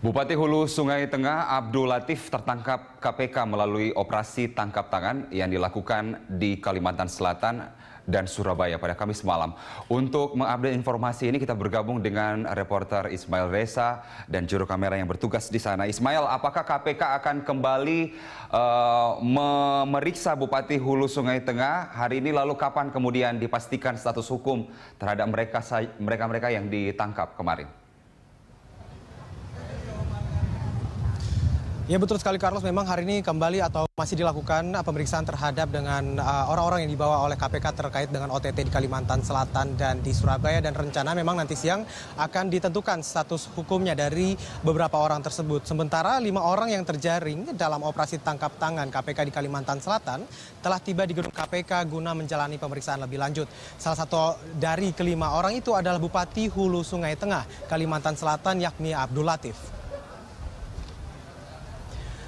Bupati Hulu Sungai Tengah Abdul Latif tertangkap KPK melalui operasi tangkap tangan yang dilakukan di Kalimantan Selatan dan Surabaya pada Kamis malam. Untuk mengupdate informasi ini kita bergabung dengan reporter Ismail Reza dan juru kamera yang bertugas di sana. Ismail, apakah KPK akan kembali uh, memeriksa Bupati Hulu Sungai Tengah hari ini lalu kapan kemudian dipastikan status hukum terhadap mereka mereka-mereka yang ditangkap kemarin? Ya betul sekali Carlos, memang hari ini kembali atau masih dilakukan eh, pemeriksaan terhadap dengan eh, orang-orang uh, yang dibawa oleh KPK terkait dengan OTT di Kalimantan Selatan dan di Surabaya dan rencana memang nanti siang akan ditentukan status hukumnya dari beberapa orang tersebut. Sementara lima orang yang terjaring dalam operasi tangkap tangan KPK di Kalimantan Selatan telah tiba di gedung KPK guna menjalani pemeriksaan lebih lanjut. Salah satu dari kelima orang itu adalah Bupati Hulu Sungai Tengah Kalimantan Selatan yakni Abdul Latif.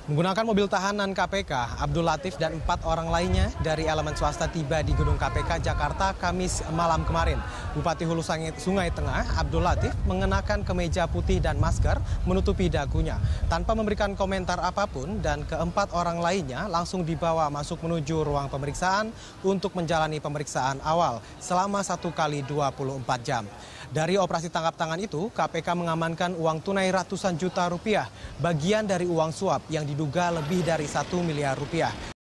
Menggunakan mobil tahanan KPK, Abdul Latif dan empat orang lainnya dari elemen swasta tiba di gedung KPK Jakarta Kamis malam kemarin. Bupati Hulu Sungai Tengah, Abdul Latif, mengenakan kemeja putih dan masker menutupi dagunya. Tanpa memberikan komentar apapun dan keempat orang lainnya langsung dibawa masuk menuju ruang pemeriksaan untuk menjalani pemeriksaan awal selama satu kali 24 jam. Dari operasi tangkap tangan itu, KPK mengamankan uang tunai ratusan juta rupiah, bagian dari uang suap yang diduga lebih dari satu miliar rupiah.